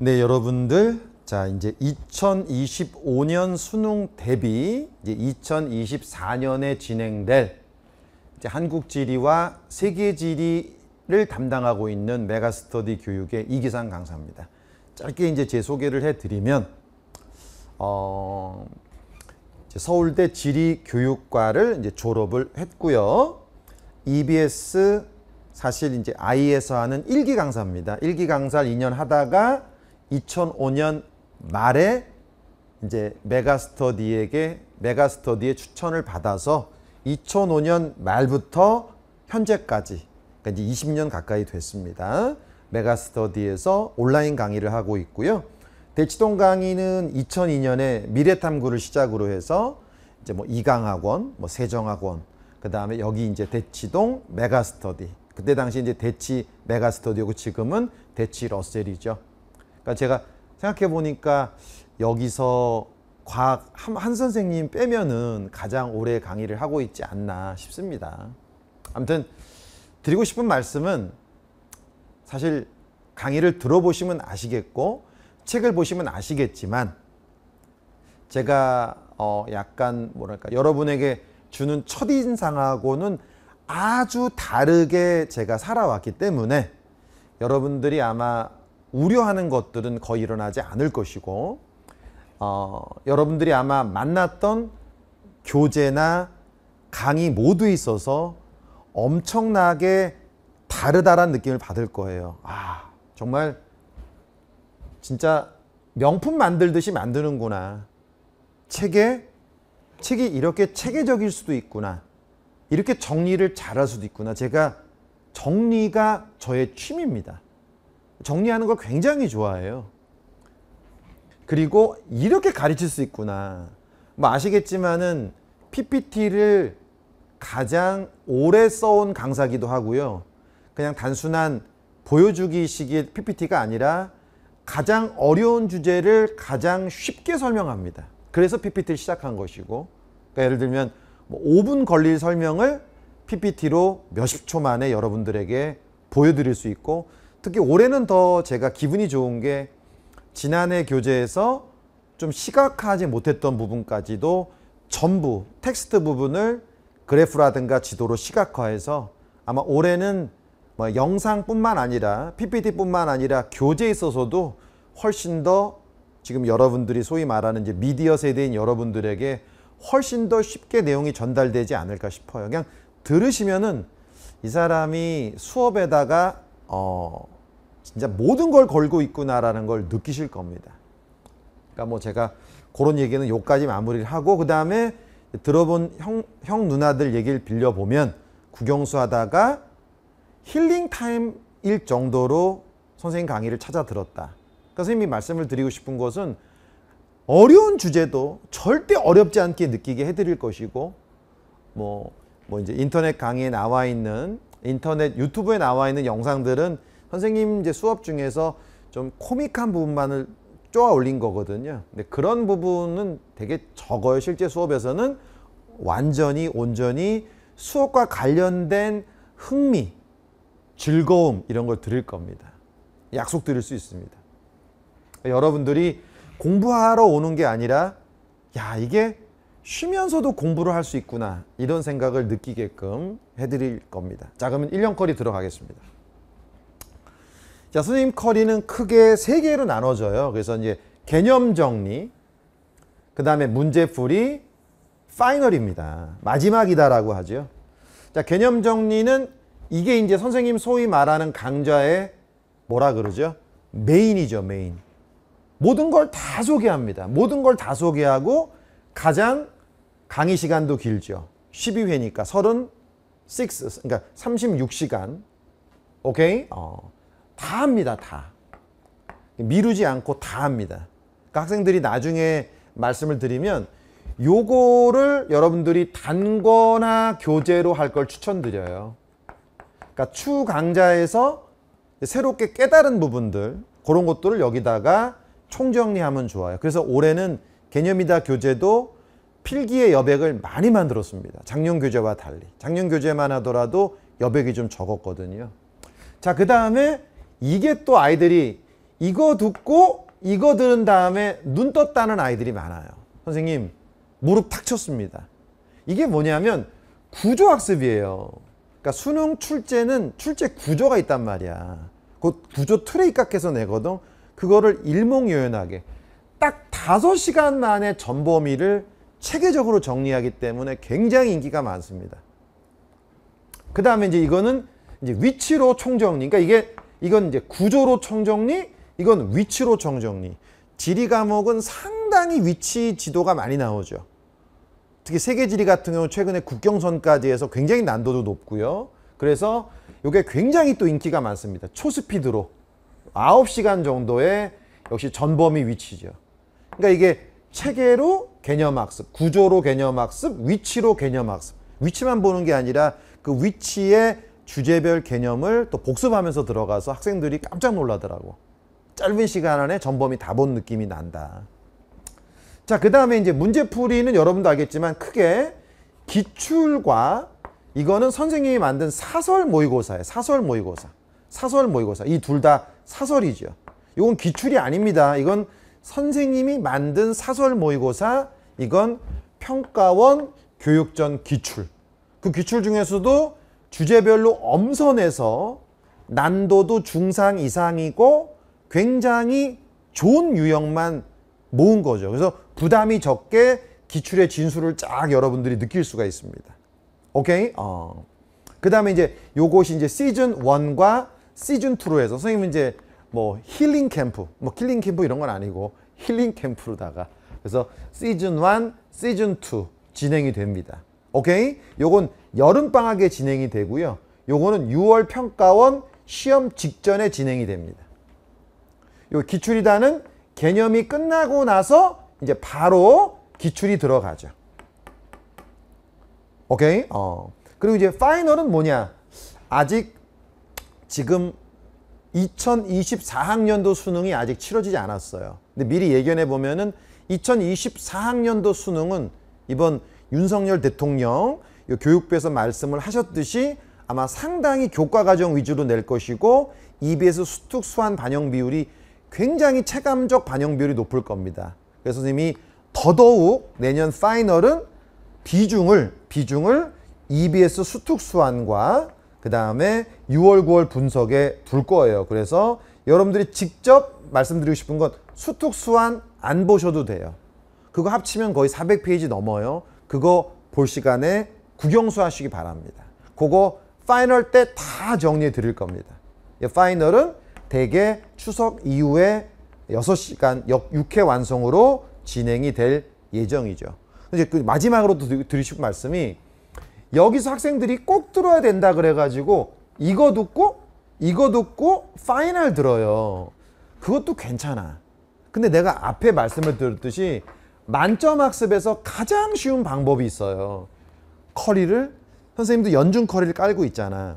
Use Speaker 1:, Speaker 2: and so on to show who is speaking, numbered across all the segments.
Speaker 1: 네, 여러분들. 자, 이제 2025년 수능 대비 이제 2024년에 진행될 이제 한국 지리와 세계 지리를 담당하고 있는 메가스터디 교육의 이기상 강사입니다. 짧게 이제 제 소개를 해드리면 어, 서울대 지리교육과를 이제 졸업을 했고요. EBS 사실 이제 아이에서 하는 일기 강사입니다. 일기 강사를 2년 하다가 2005년 말에 이제 메가스터디에게 메가스터디의 추천을 받아서 2005년 말부터 현재까지 그러니까 이제 20년 가까이 됐습니다. 메가스터디에서 온라인 강의를 하고 있고요. 대치동 강의는 2002년에 미래탐구를 시작으로 해서 이제 뭐 이강학원, 뭐 세정학원, 그 다음에 여기 이제 대치동 메가스터디. 그때 당시 이제 대치 메가스터디고 지금은 대치 러셀이죠. 그러니까 제가 생각해 보니까 여기서 과학 한, 한, 선생님 빼면은 가장 오래 강의를 하고 있지 않나 싶습니다. 아무튼 드리고 싶은 말씀은 사실 강의를 들어보시면 아시겠고 책을 보시면 아시겠지만 제가 어 약간 뭐랄까 여러분에게 주는 첫인상하고는 아주 다르게 제가 살아왔기 때문에 여러분들이 아마 우려하는 것들은 거의 일어나지 않을 것이고 어, 여러분들이 아마 만났던 교재나 강의 모두 있어서 엄청나게 다르다라는 느낌을 받을 거예요. 아, 정말 진짜 명품 만들듯이 만드는구나. 책에 책이 이렇게 체계적일 수도 있구나. 이렇게 정리를 잘할 수도 있구나. 제가 정리가 저의 취미입니다. 정리하는 걸 굉장히 좋아해요. 그리고 이렇게 가르칠 수 있구나. 뭐 아시겠지만은 PPT를 가장 오래 써온 강사기도 하고요. 그냥 단순한 보여주기식의 PPT가 아니라 가장 어려운 주제를 가장 쉽게 설명합니다. 그래서 PPT를 시작한 것이고 그러니까 예를 들면 뭐 5분 걸릴 설명을 PPT로 몇십 초 만에 여러분들에게 보여드릴 수 있고 특히 올해는 더 제가 기분이 좋은 게 지난해 교재에서 좀 시각화하지 못했던 부분까지도 전부 텍스트 부분을 그래프라든가 지도로 시각화해서 아마 올해는 뭐 영상뿐만 아니라 PPT뿐만 아니라 교재에 있어서도 훨씬 더 지금 여러분들이 소위 말하는 이제 미디어 세대인 여러분들에게 훨씬 더 쉽게 내용이 전달되지 않을까 싶어요. 그냥 들으시면은 이 사람이 수업에다가 어, 진짜 모든 걸 걸고 있구나라는 걸 느끼실 겁니다. 그러니까 뭐 제가 그런 얘기는 요까지 마무리를 하고 그 다음에 들어본 형, 형 누나들 얘기를 빌려보면 구경수 하다가 힐링 타임일 정도로 선생님 강의를 찾아 들었다. 그러니까 선생님이 말씀을 드리고 싶은 것은 어려운 주제도 절대 어렵지 않게 느끼게 해드릴 것이고 뭐, 뭐 이제 인터넷 강의에 나와 있는 인터넷 유튜브에 나와 있는 영상들은 선생님 이제 수업 중에서 좀 코믹한 부분만을 쪼아 올린 거거든요. 근데 그런 부분은 되게 적어요. 실제 수업에서는 완전히 온전히 수업과 관련된 흥미, 즐거움 이런 걸 드릴 겁니다. 약속 드릴 수 있습니다. 여러분들이 공부하러 오는 게 아니라 야 이게 쉬면서도 공부를 할 수 있구나 이런 생각을 느끼게끔 해드릴 겁니다. 자 그러면 1년 커리 들어가겠습니다. 자 선생님 커리는 크게 세 개로 나눠져요. 그래서 이제 개념 정리, 그 다음에 문제풀이, 파이널입니다. 마지막이다라고 하죠. 자 개념 정리는 이게 이제 선생님 소위 말하는 강좌의 뭐라 그러죠? 메인이죠 메인. 모든 걸 다 소개합니다. 모든 걸 다 소개하고 가장 강의 시간도 길죠. 12회니까 36, 그러니까 36시간. 오케이? 어, 다 합니다, 다. 미루지 않고 다 합니다. 그러니까 학생들이 나중에 말씀을 드리면 요거를 여러분들이 단거나 교재로 할 걸 추천드려요. 그러니까 추 강좌에서 새롭게 깨달은 부분들 그런 것들을 여기다가 총정리하면 좋아요. 그래서 올해는 개념이다 교재도 필기의 여백을 많이 만들었습니다. 작년 교재와 달리. 작년 교재만 하더라도 여백이 좀 적었거든요. 자, 그 다음에 이게 또 아이들이 이거 듣고 이거 들은 다음에 눈 떴다는 아이들이 많아요. 선생님, 무릎 탁 쳤습니다. 이게 뭐냐면 구조학습이에요. 그러니까 수능 출제는 출제 구조가 있단 말이야. 그 구조 틀에 입깎해서 내거든. 그거를 일목요연하게 딱 다섯 시간 만에 전범위를 체계적으로 정리하기 때문에 굉장히 인기가 많습니다. 그 다음에 이제 이거는 이제 위치로 총정리. 그러니까 이게 이건 이제 구조로 총정리, 이건 위치로 총정리. 지리 과목은 상당히 위치 지도가 많이 나오죠. 특히 세계 지리 같은 경우 최근에 국경선까지 해서 굉장히 난도도 높고요. 그래서 이게 굉장히 또 인기가 많습니다. 초스피드로 9시간 정도의 역시 전범위 위치죠. 그러니까 이게 체계로 개념학습, 구조로 개념학습, 위치로 개념학습. 위치만 보는 게 아니라 그 위치의 주제별 개념을 또 복습하면서 들어가서 학생들이 깜짝 놀라더라고. 짧은 시간 안에 전범이 다 본 느낌이 난다. 자, 그 다음에 이제 문제풀이는 여러분도 알겠지만 크게 기출과 이거는 선생님이 만든 사설 모의고사예요. 사설 모의고사. 사설 모의고사. 이 둘 다 사설이죠. 이건 기출이 아닙니다. 이건 선생님이 만든 사설 모의고사 이건 평가원 교육전 기출 그 기출 중에서도 주제별로 엄선해서 난도도 중상 이상이고 굉장히 좋은 유형만 모은 거죠. 그래서 부담이 적게 기출의 진수를 쫙 여러분들이 느낄 수가 있습니다. 오케이? 어. 그 다음에 이제 요것이 이제 시즌 1과 시즌 2로 해서 선생님 은 이제 뭐 힐링 캠프, 뭐 킬링 캠프 이런 건 아니고 힐링 캠프로다가 그래서 시즌 1, 시즌 2 진행이 됩니다. 오케이? 요건 여름방학에 진행이 되고요. 요거는 6월 평가원 시험 직전에 진행이 됩니다. 요 기출이다는 개념이 끝나고 나서 이제 바로 기출이 들어가죠. 오케이? 어. 그리고 이제 파이널은 뭐냐? 아직 지금 2024학년도 수능이 아직 치러지지 않았어요. 근데 미리 예견해 보면은 2024학년도 수능은 이번 윤석열 대통령 교육부에서 말씀을 하셨듯이 아마 상당히 교과 과정 위주로 낼 것이고 EBS 수특 수한 반영 비율이 굉장히 체감적 반영 비율이 높을 겁니다. 그래서 선생님이 더더욱 내년 파이널은 비중을 비중을 EBS 수특 수한과 그 다음에 6월 9월 분석에 둘 거예요 그래서 여러분들이 직접 말씀드리고 싶은 건 수특수한 안 보셔도 돼요 그거 합치면 거의 400페이지 넘어요 그거 볼 시간에 구경수 하시기 바랍니다 그거 파이널 때 다 정리해 드릴 겁니다 예, 파이널은 대개 추석 이후에 6시간 6회 완성으로 진행이 될 예정이죠 이제 그 마지막으로 드리고 말씀이 여기서 학생들이 꼭 들어야 된다 그래가지고 이거 듣고 이거 듣고 파이널 들어요. 그것도 괜찮아. 근데 내가 앞에 말씀을 드렸듯이 만점 학습에서 가장 쉬운 방법이 있어요. 커리를 선생님도 연중 커리를 깔고 있잖아.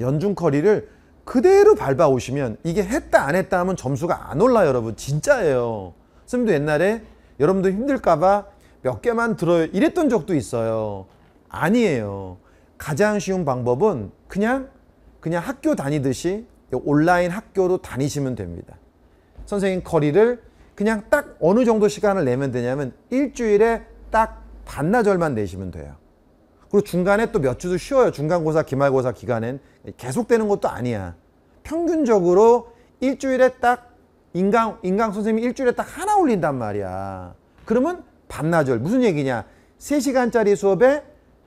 Speaker 1: 연중 커리를 그대로 밟아 오시면 이게 했다 안 했다 하면 점수가 안 올라 여러분 진짜예요. 선생님도 옛날에 여러분도 힘들까봐 몇 개만 들어요 이랬던 적도 있어요. 아니에요. 가장 쉬운 방법은 그냥 그냥 학교 다니듯이 온라인 학교로 다니시면 됩니다. 선생님 거리를 그냥 딱 어느 정도 시간을 내면 되냐면 일주일에 딱 반나절만 내시면 돼요. 그리고 중간에 또 몇 주도 쉬어요. 중간고사, 기말고사 기간엔 계속되는 것도 아니야. 평균적으로 일주일에 딱 인강 인강 선생님이 일주일에 딱 하나 올린단 말이야. 그러면 반나절 무슨 얘기냐? 3시간짜리 수업에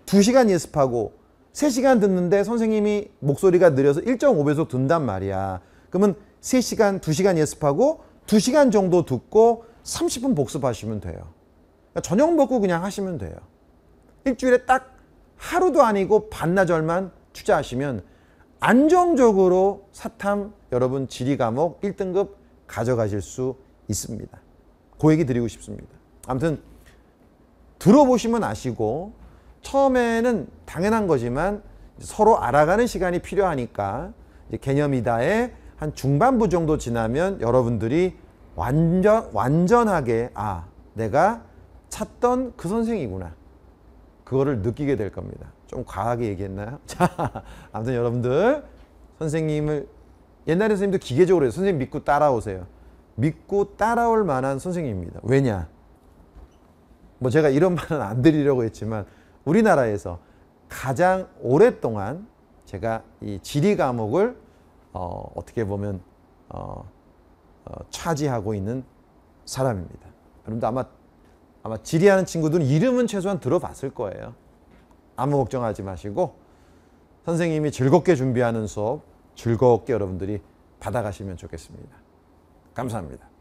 Speaker 1: 2시간 예습하고 3시간 듣는데 선생님이 목소리가 느려서 1.5배속 든단 말이야. 그러면 3시간, 2시간 예습하고 2시간 정도 듣고 30분 복습하시면 돼요. 그러니까 저녁 먹고 그냥 하시면 돼요. 일주일에 딱 하루도 아니고 반나절만 투자하시면 안정적으로 사탐 여러분 지리 과목 1등급 가져가실 수 있습니다. 고 그 얘기 드리고 싶습니다. 아무튼 들어보시면 아시고 처음에는 당연한 거지만 서로 알아가는 시간이 필요하니까 개념이다에한 중반부 정도 지나면 여러분들이 완전 완전하게 아 내가 찾던 그 선생이구나 그거를 느끼게 될 겁니다. 좀 과하게 얘기했나요? 자 아무튼 여러분들 선생님을 옛날에 선생님도 기계적으로 해요. 선생님 믿고 따라오세요. 믿고 따라올 만한 선생님입니다. 왜냐? 뭐 제가 이런 말은 안 드리려고 했지만 우리나라에서 가장 오랫동안 제가 이 지리 과목을 어, 어 떻게 보면 어, 어, 차지하고 있는 사람입니다. 여러분도 아마 아마 지리하는 친구들은 이름은 최소한 들어봤을 거예요. 아무 걱정하지 마시고 선생님이 즐겁게 준비하는 수업 즐겁게 여러분들이 받아가시면 좋겠습니다. 감사합니다.